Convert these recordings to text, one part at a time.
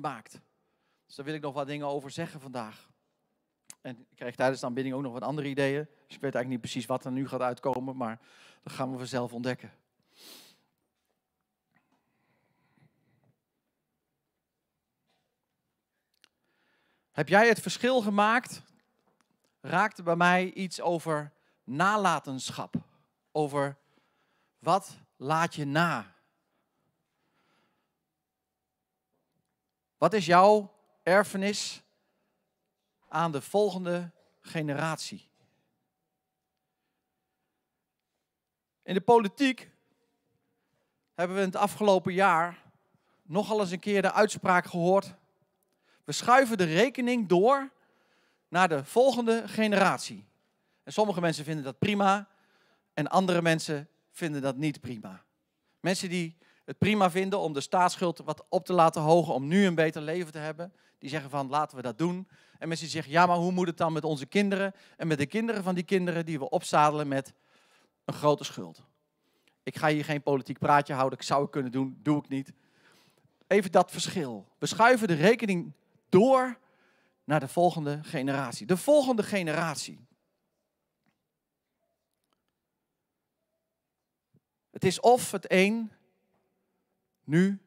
maakt. Dus daar wil ik nog wat dingen over zeggen vandaag. En ik kreeg tijdens de aanbidding ook nog wat andere ideeën. Dus ik weet eigenlijk niet precies wat er nu gaat uitkomen, maar dat gaan we vanzelf ontdekken. Heb jij het verschil gemaakt? Raakte bij mij iets over nalatenschap. Over wat laat je na? Wat is jouw erfenis aan de volgende generatie? In de politiek hebben we in het afgelopen jaar nogal eens een keer de uitspraak gehoord. We schuiven de rekening door naar de volgende generatie. En sommige mensen vinden dat prima en andere mensen vinden dat niet prima. Mensen die het prima vinden om de staatsschuld wat op te laten hogen om nu een beter leven te hebben. Die zeggen van laten we dat doen. En mensen zeggen ja, maar hoe moet het dan met onze kinderen en met de kinderen van die kinderen die we opzadelen met een grote schuld. Ik ga hier geen politiek praatje houden, ik zou het kunnen doen, doe ik niet. Even dat verschil. We schuiven de rekening door naar de volgende generatie. De volgende generatie. Het is of het een nu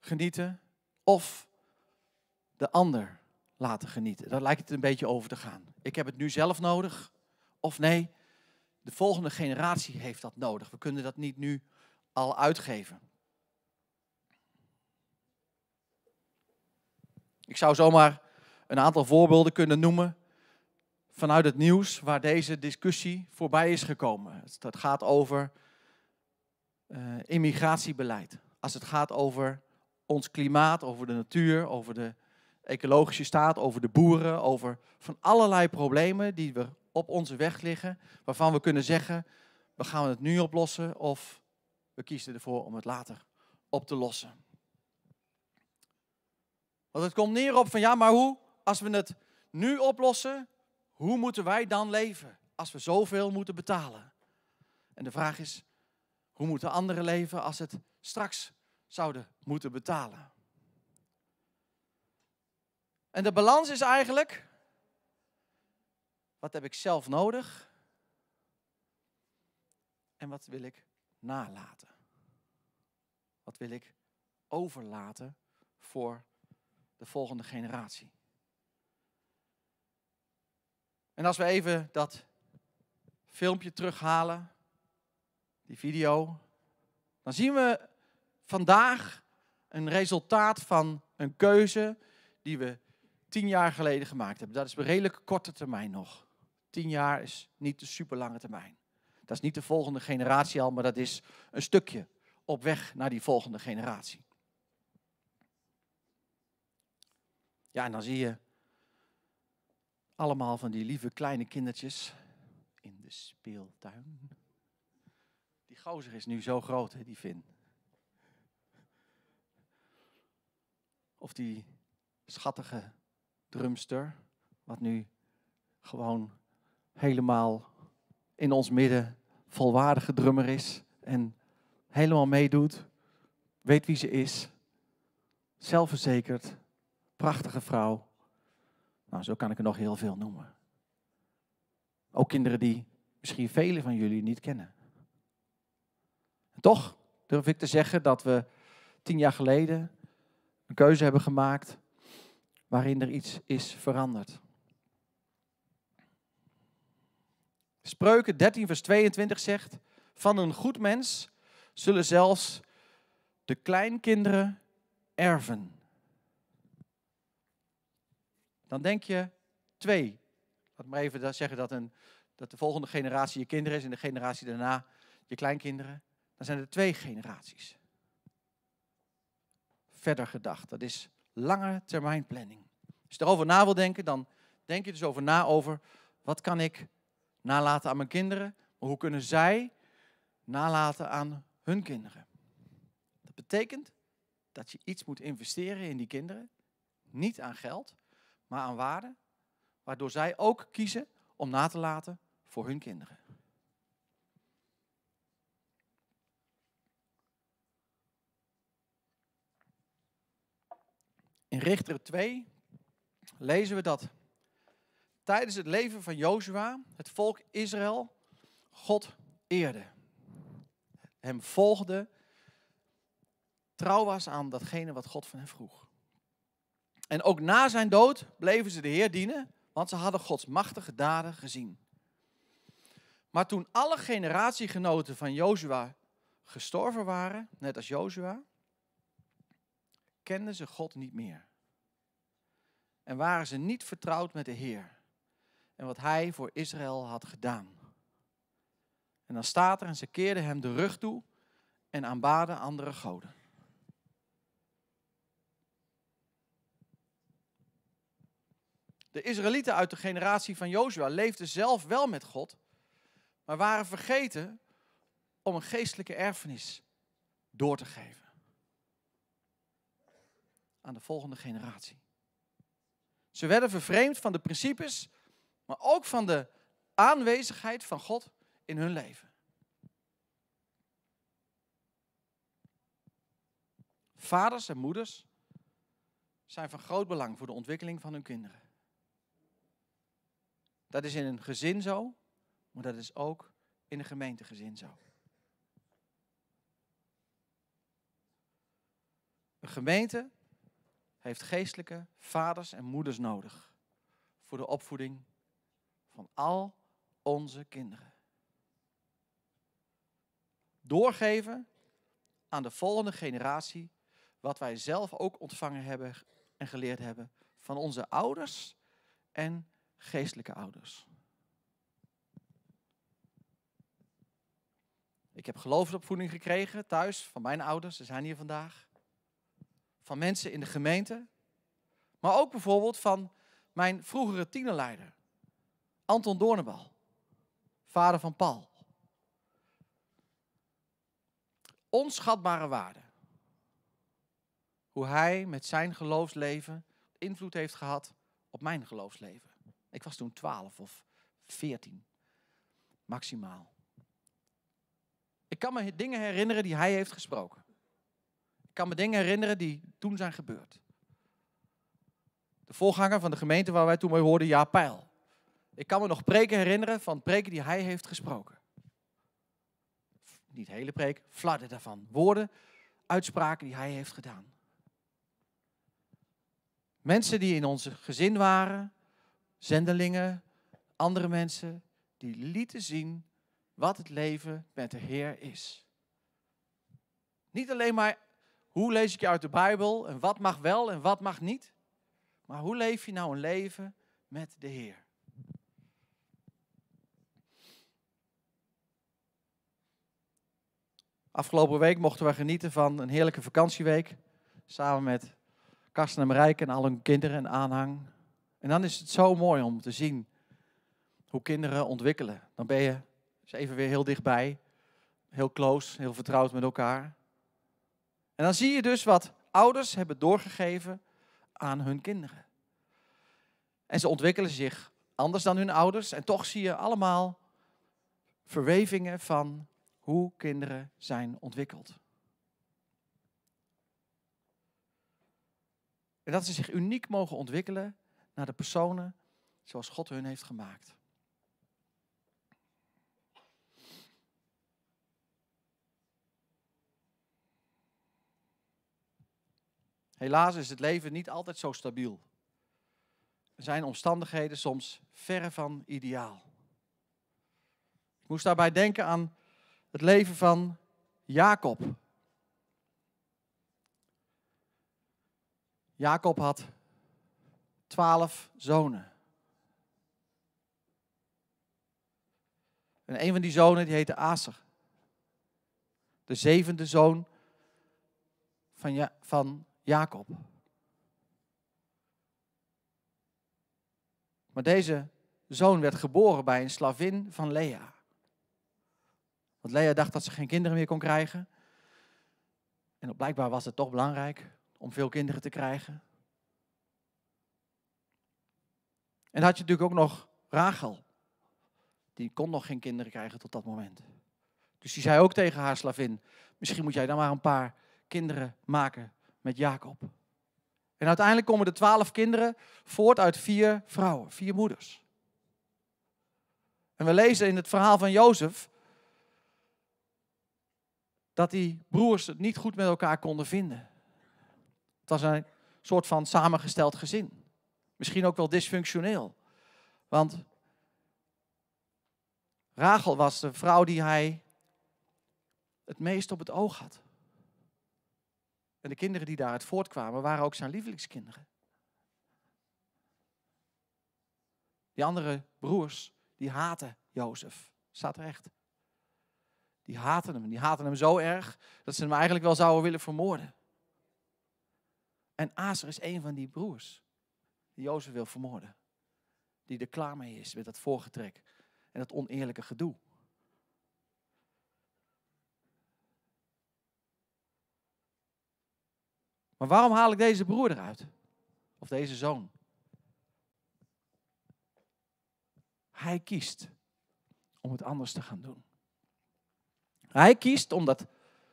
genieten of de ander laten genieten. Daar lijkt het een beetje over te gaan. Ik heb het nu zelf nodig of nee, de volgende generatie heeft dat nodig. We kunnen dat niet nu al uitgeven. Ik zou zomaar een aantal voorbeelden kunnen noemen vanuit het nieuws waar deze discussie voorbij is gekomen. Dat gaat over eh, immigratiebeleid. Als het gaat over ons klimaat, over de natuur, over de ecologische staat, over de boeren, over van allerlei problemen die we op onze weg liggen, waarvan we kunnen zeggen, we gaan het nu oplossen of we kiezen ervoor om het later op te lossen. Want het komt neer op van ja, maar hoe? Als we het nu oplossen, hoe moeten wij dan leven als we zoveel moeten betalen? En de vraag is, hoe moeten anderen leven als het straks zouden moeten betalen? En de balans is eigenlijk, wat heb ik zelf nodig en wat wil ik nalaten? Wat wil ik overlaten voor de volgende generatie? En als we even dat filmpje terughalen die video, dan zien we vandaag een resultaat van een keuze die we tien jaar geleden gemaakt hebben. Dat is een redelijk korte termijn nog. Tien jaar is niet de super lange termijn. Dat is niet de volgende generatie al, maar dat is een stukje op weg naar die volgende generatie. Ja, en dan zie je allemaal van die lieve kleine kindertjes in de speeltuin gozer is nu zo groot, hè, die Vin. Of die schattige drumster, wat nu gewoon helemaal in ons midden volwaardige drummer is en helemaal meedoet, weet wie ze is, zelfverzekerd, prachtige vrouw. Nou, zo kan ik er nog heel veel noemen. Ook kinderen die misschien velen van jullie niet kennen. Toch durf ik te zeggen dat we tien jaar geleden een keuze hebben gemaakt waarin er iets is veranderd. Spreuken 13, vers 22 zegt: Van een goed mens zullen zelfs de kleinkinderen erven. Dan denk je twee. Laat me even zeggen dat, een, dat de volgende generatie je kinderen is en de generatie daarna je kleinkinderen dan zijn er twee generaties. Verder gedacht, dat is lange termijn planning. Als je erover na wil denken, dan denk je dus over na over wat kan ik nalaten aan mijn kinderen, maar hoe kunnen zij nalaten aan hun kinderen. Dat betekent dat je iets moet investeren in die kinderen, niet aan geld, maar aan waarde, waardoor zij ook kiezen om na te laten voor hun kinderen. In Richter 2 lezen we dat tijdens het leven van Jozua het volk Israël God eerde. Hem volgde, trouw was aan datgene wat God van hem vroeg. En ook na zijn dood bleven ze de Heer dienen, want ze hadden Gods machtige daden gezien. Maar toen alle generatiegenoten van Jozua gestorven waren, net als Jozua, kenden ze God niet meer. En waren ze niet vertrouwd met de Heer en wat Hij voor Israël had gedaan. En dan staat er, en ze keerden hem de rug toe en aanbaden andere goden. De Israëlieten uit de generatie van Jozua leefden zelf wel met God, maar waren vergeten om een geestelijke erfenis door te geven aan de volgende generatie. Ze werden vervreemd van de principes, maar ook van de aanwezigheid van God in hun leven. Vaders en moeders zijn van groot belang voor de ontwikkeling van hun kinderen. Dat is in een gezin zo, maar dat is ook in een gemeentegezin zo. Een gemeente heeft geestelijke vaders en moeders nodig voor de opvoeding van al onze kinderen. Doorgeven aan de volgende generatie wat wij zelf ook ontvangen hebben en geleerd hebben van onze ouders en geestelijke ouders. Ik heb geloofsopvoeding gekregen thuis van mijn ouders, ze zijn hier vandaag van mensen in de gemeente, maar ook bijvoorbeeld van mijn vroegere tienerleider, Anton Doornbal, vader van Paul. Onschatbare waarde. Hoe hij met zijn geloofsleven invloed heeft gehad op mijn geloofsleven. Ik was toen 12 of 14, maximaal. Ik kan me dingen herinneren die hij heeft gesproken. Ik kan me dingen herinneren die toen zijn gebeurd. De voorganger van de gemeente waar wij toen mee hoorden, Ja Pijl. Ik kan me nog preken herinneren van preken die hij heeft gesproken. Niet hele preek, fladden daarvan. Woorden, uitspraken die hij heeft gedaan. Mensen die in ons gezin waren, zendelingen, andere mensen, die lieten zien wat het leven met de Heer is. Niet alleen maar hoe lees ik je uit de Bijbel en wat mag wel en wat mag niet? Maar hoe leef je nou een leven met de Heer? Afgelopen week mochten we genieten van een heerlijke vakantieweek. Samen met Karsten en Rijk en al hun kinderen en aanhang. En dan is het zo mooi om te zien hoe kinderen ontwikkelen. Dan ben je even weer heel dichtbij, heel close, heel vertrouwd met elkaar. En dan zie je dus wat ouders hebben doorgegeven aan hun kinderen. En ze ontwikkelen zich anders dan hun ouders. En toch zie je allemaal verwevingen van hoe kinderen zijn ontwikkeld. En dat ze zich uniek mogen ontwikkelen naar de personen zoals God hun heeft gemaakt. Helaas is het leven niet altijd zo stabiel. Er zijn omstandigheden soms verre van ideaal. Ik moest daarbij denken aan het leven van Jacob. Jacob had twaalf zonen. En een van die zonen die heette Aser. De zevende zoon van, ja, van Jacob. Maar deze zoon werd geboren bij een slavin van Lea. Want Lea dacht dat ze geen kinderen meer kon krijgen. En blijkbaar was het toch belangrijk om veel kinderen te krijgen. En had je natuurlijk ook nog Rachel. Die kon nog geen kinderen krijgen tot dat moment. Dus die zei ook tegen haar slavin: Misschien moet jij dan maar een paar kinderen maken met Jacob. En uiteindelijk komen de twaalf kinderen voort uit vier vrouwen, vier moeders. En we lezen in het verhaal van Jozef dat die broers het niet goed met elkaar konden vinden. Het was een soort van samengesteld gezin. Misschien ook wel dysfunctioneel. Want Rachel was de vrouw die hij het meest op het oog had. En de kinderen die daaruit voortkwamen waren ook zijn lievelingskinderen. Die andere broers, die haten Jozef. Staat er echt. Die haten hem. Die haten hem zo erg dat ze hem eigenlijk wel zouden willen vermoorden. En Aser is een van die broers die Jozef wil vermoorden. Die er klaar mee is met dat voorgetrek en dat oneerlijke gedoe. waarom haal ik deze broer eruit? Of deze zoon? Hij kiest om het anders te gaan doen. Hij kiest om dat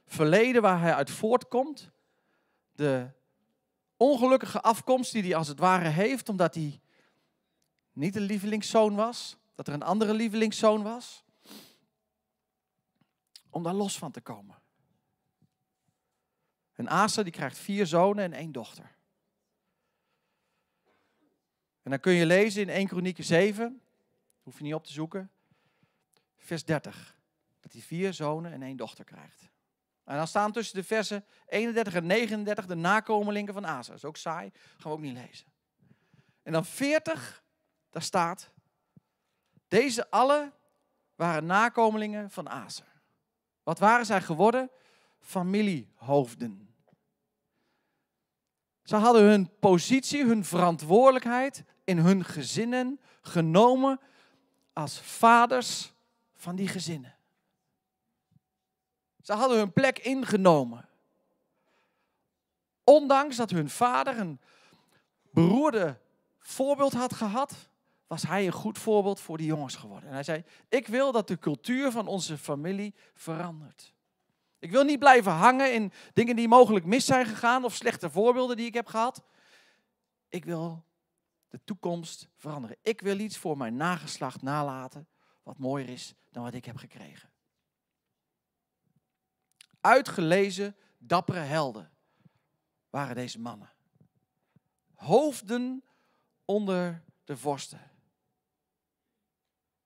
verleden waar hij uit voortkomt, de ongelukkige afkomst die hij als het ware heeft, omdat hij niet de lievelingszoon was, dat er een andere lievelingszoon was, om daar los van te komen. En Asa die krijgt vier zonen en één dochter. En dan kun je lezen in 1 Kronieken 7, hoef je niet op te zoeken, vers 30. Dat hij vier zonen en één dochter krijgt. En dan staan tussen de versen 31 en 39 de nakomelingen van Asa. Dat is ook saai, gaan we ook niet lezen. En dan 40, daar staat, deze alle waren nakomelingen van Asa. Wat waren zij geworden? Familiehoofden. Ze hadden hun positie, hun verantwoordelijkheid in hun gezinnen genomen als vaders van die gezinnen. Ze hadden hun plek ingenomen. Ondanks dat hun vader een beroerde voorbeeld had gehad, was hij een goed voorbeeld voor die jongens geworden. En hij zei: Ik wil dat de cultuur van onze familie verandert. Ik wil niet blijven hangen in dingen die mogelijk mis zijn gegaan of slechte voorbeelden die ik heb gehad. Ik wil de toekomst veranderen. Ik wil iets voor mijn nageslacht nalaten wat mooier is dan wat ik heb gekregen. Uitgelezen dappere helden waren deze mannen. Hoofden onder de vorsten.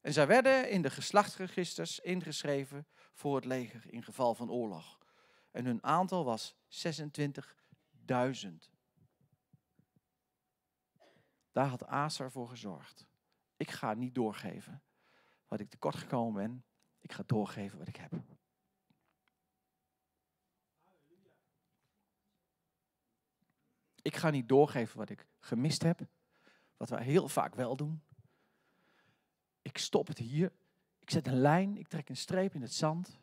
En zij werden in de geslachtsregisters ingeschreven voor het leger in geval van oorlog. En hun aantal was 26.000. Daar had Asar voor gezorgd. Ik ga niet doorgeven wat ik tekort gekomen ben. Ik ga doorgeven wat ik heb. Ik ga niet doorgeven wat ik gemist heb. Wat we heel vaak wel doen. Ik stop het hier ik zet een lijn, ik trek een streep in het zand.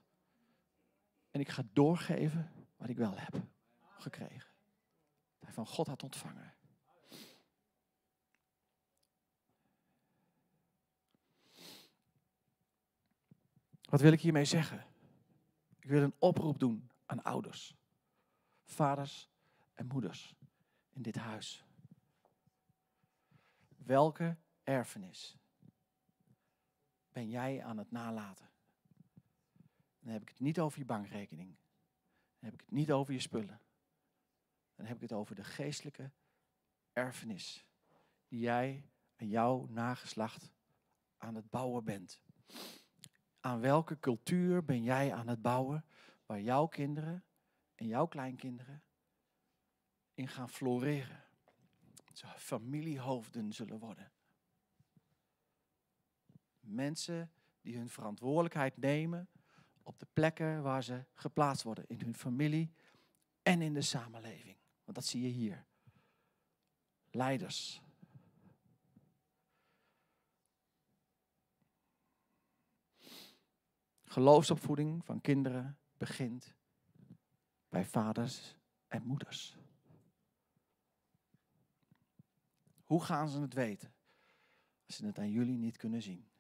En ik ga doorgeven wat ik wel heb gekregen. wat hij van God had ontvangen. Wat wil ik hiermee zeggen? Ik wil een oproep doen aan ouders, vaders en moeders in dit huis. Welke erfenis ben jij aan het nalaten. Dan heb ik het niet over je bankrekening. Dan heb ik het niet over je spullen. Dan heb ik het over de geestelijke erfenis die jij en jouw nageslacht aan het bouwen bent. Aan welke cultuur ben jij aan het bouwen waar jouw kinderen en jouw kleinkinderen in gaan floreren? Familiehoofden zullen worden. Mensen die hun verantwoordelijkheid nemen op de plekken waar ze geplaatst worden, in hun familie en in de samenleving. Want dat zie je hier. Leiders. Geloofsopvoeding van kinderen begint bij vaders en moeders. Hoe gaan ze het weten als ze het aan jullie niet kunnen zien?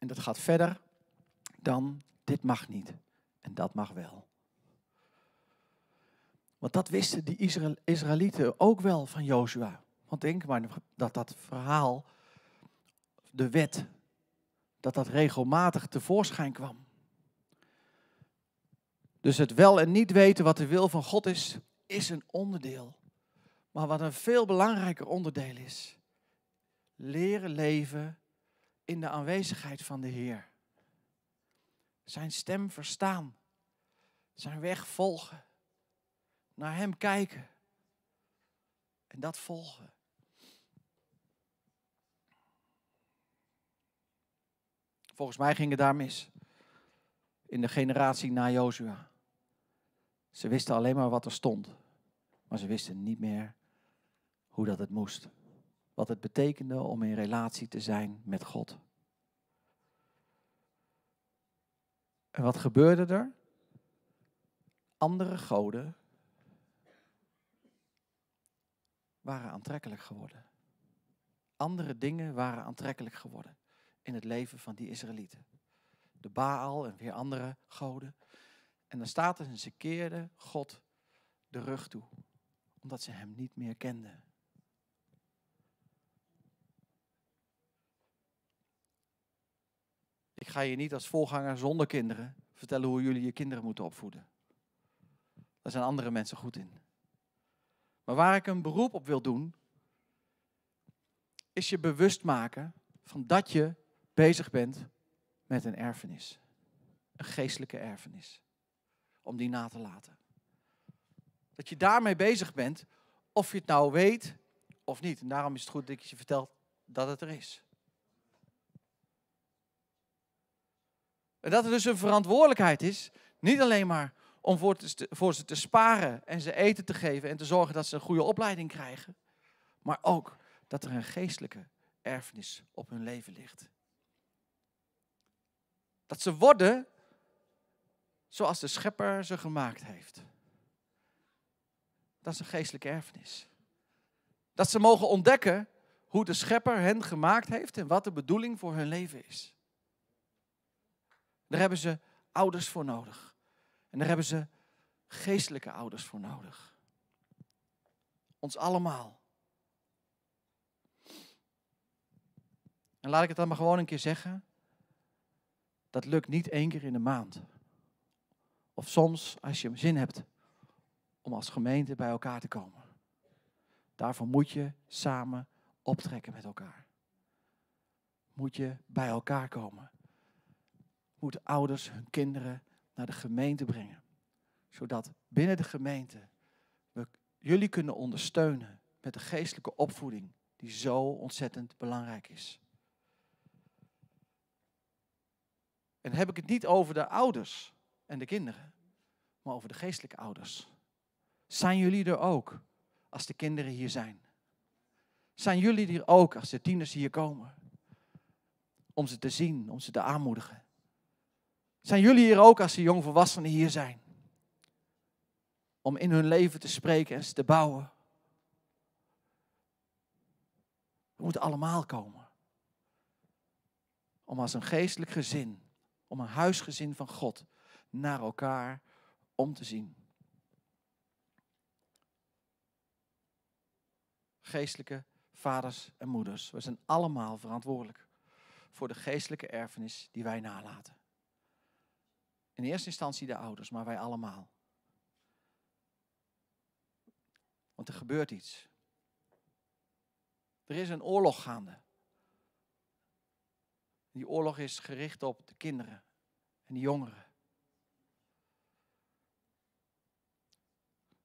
En dat gaat verder dan dit mag niet en dat mag wel. Want dat wisten die Israëlieten ook wel van Jozua. Want denk maar dat dat verhaal, de wet, dat dat regelmatig tevoorschijn kwam. Dus het wel en niet weten wat de wil van God is, is een onderdeel. Maar wat een veel belangrijker onderdeel is, leren leven in de aanwezigheid van de Heer. Zijn stem verstaan. Zijn weg volgen. Naar Hem kijken. En dat volgen. Volgens mij ging het daar mis. In de generatie na Jozua. Ze wisten alleen maar wat er stond. Maar ze wisten niet meer hoe dat het moest wat het betekende om in relatie te zijn met God. En wat gebeurde er? Andere goden waren aantrekkelijk geworden. Andere dingen waren aantrekkelijk geworden in het leven van die Israëlieten. De Baal en weer andere goden. En dan staat er, ze keerden God de rug toe, omdat ze hem niet meer kenden. Ik ga je niet als voorganger zonder kinderen vertellen hoe jullie je kinderen moeten opvoeden. Daar zijn andere mensen goed in. Maar waar ik een beroep op wil doen, is je bewust maken van dat je bezig bent met een erfenis. Een geestelijke erfenis. Om die na te laten. Dat je daarmee bezig bent, of je het nou weet of niet. En daarom is het goed dat ik je vertel dat het er is. En dat er dus een verantwoordelijkheid is, niet alleen maar om voor, te, voor ze te sparen en ze eten te geven en te zorgen dat ze een goede opleiding krijgen, maar ook dat er een geestelijke erfenis op hun leven ligt. Dat ze worden zoals de schepper ze gemaakt heeft. Dat is een geestelijke erfenis. Dat ze mogen ontdekken hoe de schepper hen gemaakt heeft en wat de bedoeling voor hun leven is. Daar hebben ze ouders voor nodig. En daar hebben ze geestelijke ouders voor nodig. Ons allemaal. En laat ik het dan maar gewoon een keer zeggen. Dat lukt niet één keer in de maand. Of soms als je zin hebt om als gemeente bij elkaar te komen. Daarvoor moet je samen optrekken met elkaar. Moet je bij elkaar komen moeten ouders hun kinderen naar de gemeente brengen. Zodat binnen de gemeente we jullie kunnen ondersteunen met de geestelijke opvoeding die zo ontzettend belangrijk is. En heb ik het niet over de ouders en de kinderen, maar over de geestelijke ouders. Zijn jullie er ook als de kinderen hier zijn? Zijn jullie er ook als de tieners hier komen? Om ze te zien, om ze te aanmoedigen. Zijn jullie hier ook als de jongvolwassenen hier zijn? Om in hun leven te spreken en ze te bouwen. We moeten allemaal komen. Om als een geestelijk gezin, om een huisgezin van God, naar elkaar om te zien. Geestelijke vaders en moeders, we zijn allemaal verantwoordelijk voor de geestelijke erfenis die wij nalaten. In eerste instantie de ouders, maar wij allemaal. Want er gebeurt iets. Er is een oorlog gaande. Die oorlog is gericht op de kinderen en de jongeren.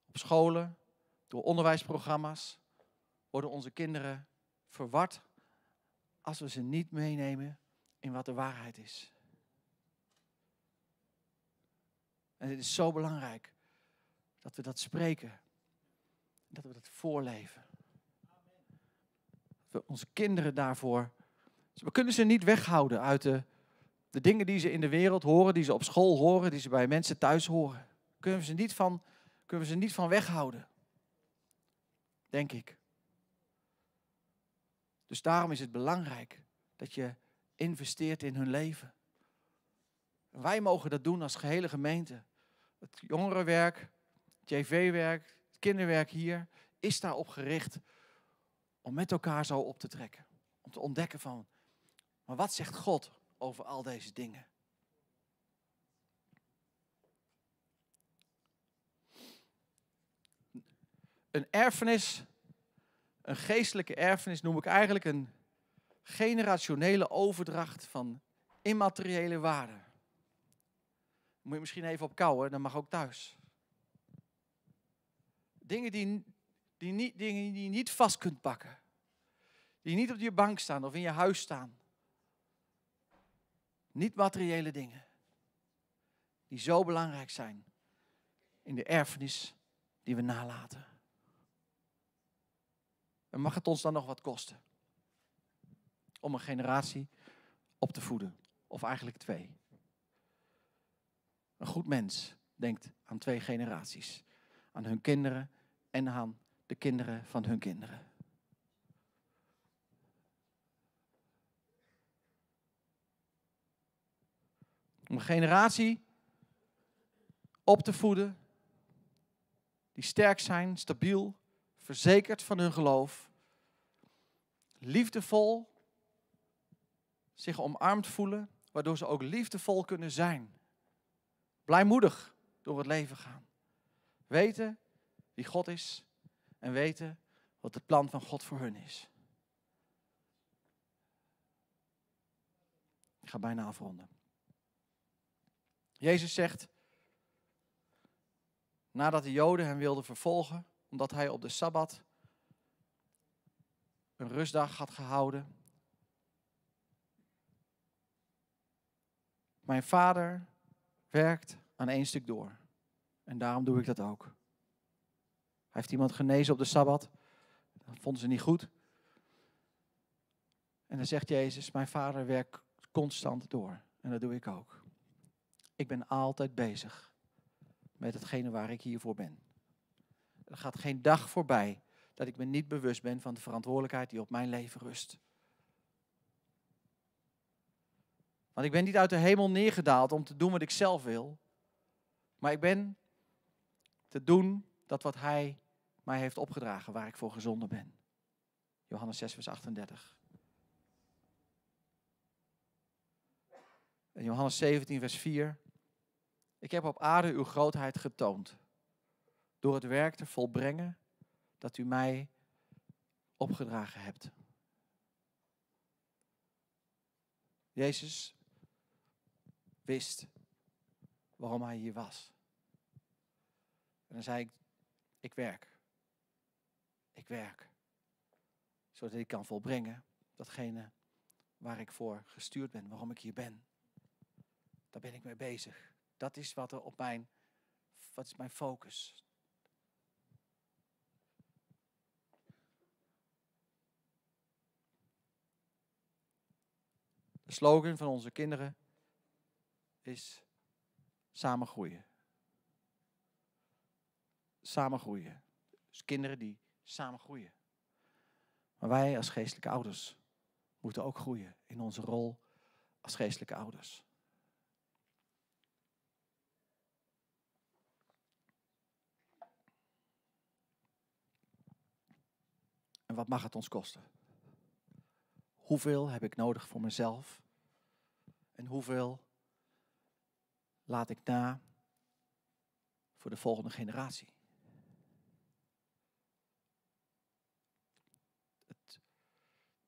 Op scholen, door onderwijsprogramma's worden onze kinderen verward als we ze niet meenemen in wat de waarheid is. En het is zo belangrijk dat we dat spreken. Dat we dat voorleven. we onze kinderen daarvoor. Dus we kunnen ze niet weghouden uit de, de dingen die ze in de wereld horen, die ze op school horen, die ze bij mensen thuis horen. Kunnen we ze niet van, kunnen we ze niet van weghouden. Denk ik. Dus daarom is het belangrijk dat je investeert in hun leven. wij mogen dat doen als gehele gemeente het jongerenwerk, het JV-werk, het kinderwerk hier, is daarop gericht om met elkaar zo op te trekken. Om te ontdekken van, maar wat zegt God over al deze dingen? Een erfenis, een geestelijke erfenis noem ik eigenlijk een generationele overdracht van immateriële waarden. Moet je misschien even op kouwen, dan mag ook thuis. Dingen die, die niet, dingen die je niet vast kunt pakken. Die niet op je bank staan of in je huis staan. Niet materiële dingen. Die zo belangrijk zijn in de erfenis die we nalaten. En mag het ons dan nog wat kosten? Om een generatie op te voeden. Of eigenlijk twee. Een goed mens denkt aan twee generaties. Aan hun kinderen en aan de kinderen van hun kinderen. Om een generatie op te voeden die sterk zijn, stabiel, verzekerd van hun geloof, liefdevol zich omarmd voelen, waardoor ze ook liefdevol kunnen zijn blijmoedig door het leven gaan. Weten wie God is en weten wat het plan van God voor hun is. Ik ga bijna afronden. Jezus zegt, nadat de Joden hem wilden vervolgen, omdat hij op de Sabbat een rustdag had gehouden. Mijn vader werkt aan één stuk door. En daarom doe ik dat ook. Hij heeft iemand genezen op de Sabbat. Dat vonden ze niet goed. En dan zegt Jezus, mijn vader werkt constant door. En dat doe ik ook. Ik ben altijd bezig met hetgene waar ik hiervoor ben. Er gaat geen dag voorbij dat ik me niet bewust ben van de verantwoordelijkheid die op mijn leven rust. Want ik ben niet uit de hemel neergedaald om te doen wat ik zelf wil. Maar ik ben te doen dat wat Hij mij heeft opgedragen, waar ik voor gezonden ben. Johannes 6, vers 38. En Johannes 17, vers 4. Ik heb op aarde uw grootheid getoond. Door het werk te volbrengen dat u mij opgedragen hebt. Jezus, wist waarom hij hier was. En dan zei ik, ik werk. Ik werk. Zodat ik kan volbrengen datgene waar ik voor gestuurd ben, waarom ik hier ben. Daar ben ik mee bezig. Dat is wat er op mijn, wat is mijn focus. De slogan van onze kinderen is samen groeien. Samen groeien. Dus kinderen die samen groeien. Maar wij als geestelijke ouders moeten ook groeien in onze rol als geestelijke ouders. En wat mag het ons kosten? Hoeveel heb ik nodig voor mezelf? En hoeveel laat ik na voor de volgende generatie. Het,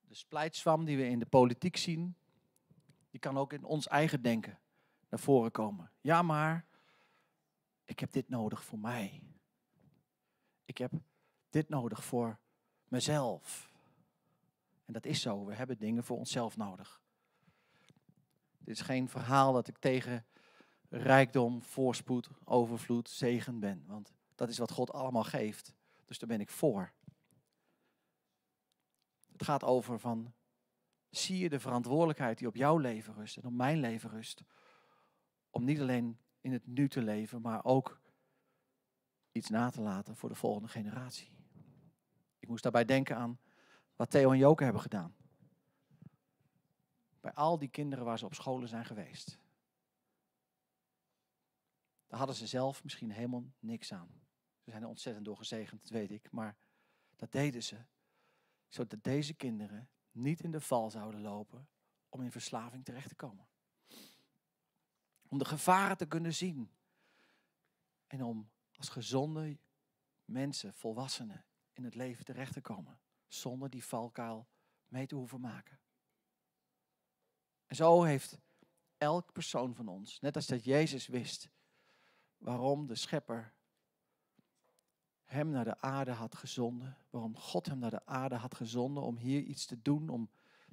de splijtswam die we in de politiek zien, die kan ook in ons eigen denken naar voren komen. Ja, maar ik heb dit nodig voor mij. Ik heb dit nodig voor mezelf. En dat is zo. We hebben dingen voor onszelf nodig. Dit is geen verhaal dat ik tegen rijkdom, voorspoed, overvloed, zegen ben. Want dat is wat God allemaal geeft. Dus daar ben ik voor. Het gaat over van, zie je de verantwoordelijkheid die op jouw leven rust en op mijn leven rust. Om niet alleen in het nu te leven, maar ook iets na te laten voor de volgende generatie. Ik moest daarbij denken aan wat Theo en Joke hebben gedaan. Bij al die kinderen waar ze op scholen zijn geweest. Daar hadden ze zelf misschien helemaal niks aan. Ze zijn er ontzettend door gezegend, dat weet ik. Maar dat deden ze. Zodat deze kinderen niet in de val zouden lopen om in verslaving terecht te komen. Om de gevaren te kunnen zien. En om als gezonde mensen, volwassenen, in het leven terecht te komen. Zonder die valkuil mee te hoeven maken. En zo heeft elk persoon van ons, net als dat Jezus wist waarom de schepper hem naar de aarde had gezonden. Waarom God hem naar de aarde had gezonden om hier iets te doen, om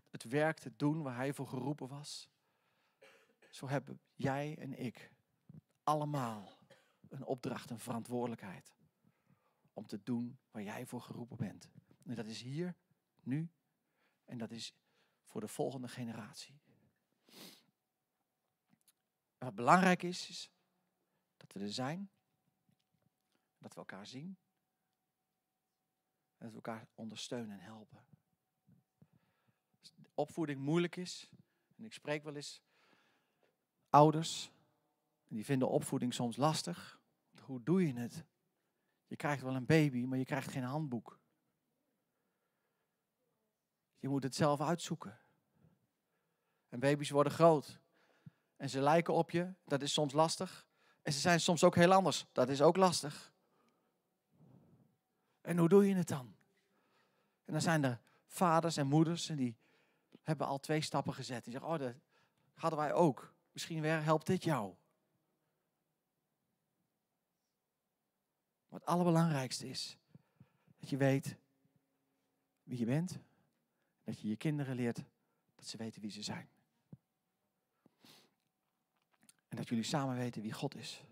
het werk te doen waar hij voor geroepen was. Zo hebben jij en ik allemaal een opdracht, een verantwoordelijkheid om te doen waar jij voor geroepen bent. En dat is hier, nu en dat is voor de volgende generatie. wat belangrijk is, is er zijn. Dat we elkaar zien. En dat we elkaar ondersteunen en helpen. Als opvoeding moeilijk is. En ik spreek wel eens ouders. En die vinden opvoeding soms lastig. Hoe doe je het? Je krijgt wel een baby, maar je krijgt geen handboek. Je moet het zelf uitzoeken. En baby's worden groot. En ze lijken op je. Dat is soms lastig. En ze zijn soms ook heel anders. Dat is ook lastig. En hoe doe je het dan? En dan zijn er vaders en moeders en die hebben al twee stappen gezet. Die zeggen, oh, dat hadden wij ook. Misschien weer helpt dit jou. Wat het allerbelangrijkste is dat je weet wie je bent. Dat je je kinderen leert dat ze weten wie ze zijn. En dat jullie samen weten wie God is.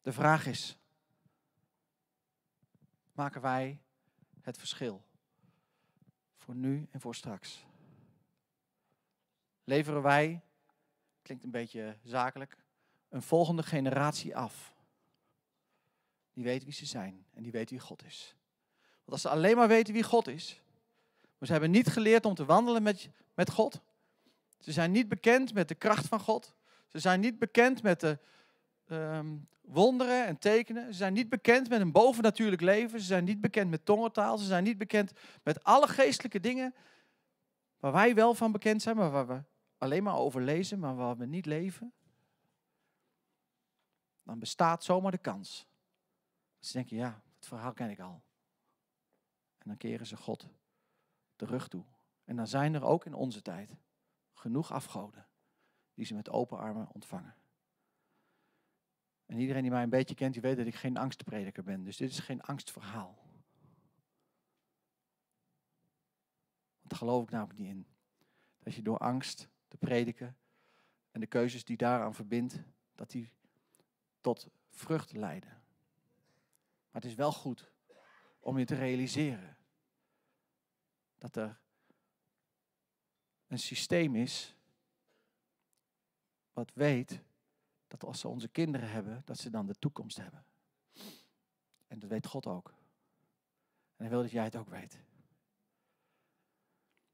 De vraag is, maken wij het verschil voor nu en voor straks? Leveren wij, klinkt een beetje zakelijk, een volgende generatie af? Die weet wie ze zijn en die weet wie God is. Want als ze alleen maar weten wie God is, maar ze hebben niet geleerd om te wandelen met, met God. Ze zijn niet bekend met de kracht van God. Ze zijn niet bekend met de ehm, wonderen en tekenen. Ze zijn niet bekend met een bovennatuurlijk leven. Ze zijn niet bekend met tongentaal. Ze zijn niet bekend met alle geestelijke dingen waar wij wel van bekend zijn, maar waar we alleen maar over lezen, maar waar we niet leven. Dan bestaat zomaar de kans. Ze denken, ja, het verhaal ken ik al. En dan keren ze God de rug toe. En dan zijn er ook in onze tijd genoeg afgoden die ze met open armen ontvangen. En iedereen die mij een beetje kent, die weet dat ik geen angstprediker ben. Dus dit is geen angstverhaal. Want daar geloof ik namelijk niet in. Dat je door angst te prediken en de keuzes die daaraan verbindt, dat die tot vrucht leiden. Maar het is wel goed om je te realiseren dat er een systeem is wat weet dat als ze onze kinderen hebben, dat ze dan de toekomst hebben. En dat weet God ook. En hij wil dat jij het ook weet.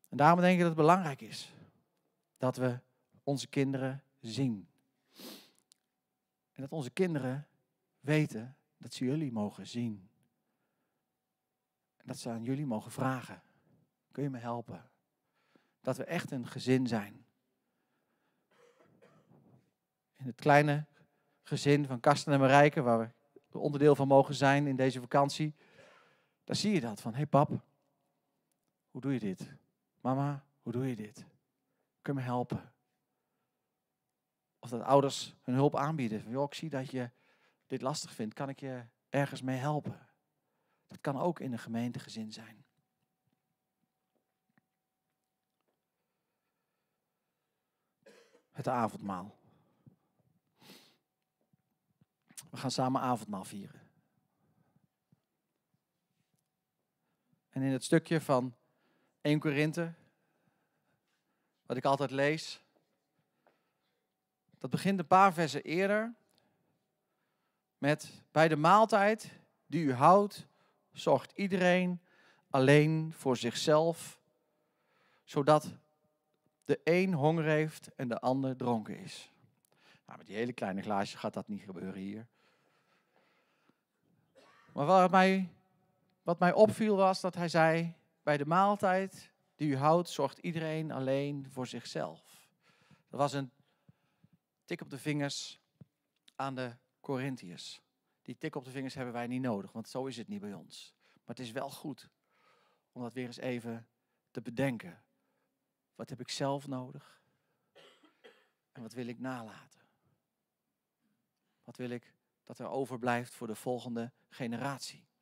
En daarom denk ik dat het belangrijk is dat we onze kinderen zien. En dat onze kinderen weten dat ze jullie mogen zien dat ze aan jullie mogen vragen. Kun je me helpen? Dat we echt een gezin zijn. In het kleine gezin van Kasten en Marijke, waar we onderdeel van mogen zijn in deze vakantie. Daar zie je dat van, hé hey pap, hoe doe je dit? Mama, hoe doe je dit? Kun je me helpen? Of dat ouders hun hulp aanbieden. Wil ik zie dat je dit lastig vindt, kan ik je ergens mee helpen? Dat kan ook in een gemeentegezin zijn. Het avondmaal. We gaan samen avondmaal vieren. En in het stukje van 1 Korinthe, wat ik altijd lees, dat begint een paar versen eerder met bij de maaltijd die u houdt, zorgt iedereen alleen voor zichzelf, zodat de een honger heeft en de ander dronken is. Nou, met die hele kleine glaasje gaat dat niet gebeuren hier. Maar wat mij, wat mij opviel was dat hij zei, bij de maaltijd die u houdt, zorgt iedereen alleen voor zichzelf. Dat was een tik op de vingers aan de Corinthiërs die tik op de vingers hebben wij niet nodig, want zo is het niet bij ons. Maar het is wel goed om dat weer eens even te bedenken. Wat heb ik zelf nodig? En wat wil ik nalaten? Wat wil ik dat er overblijft voor de volgende generatie?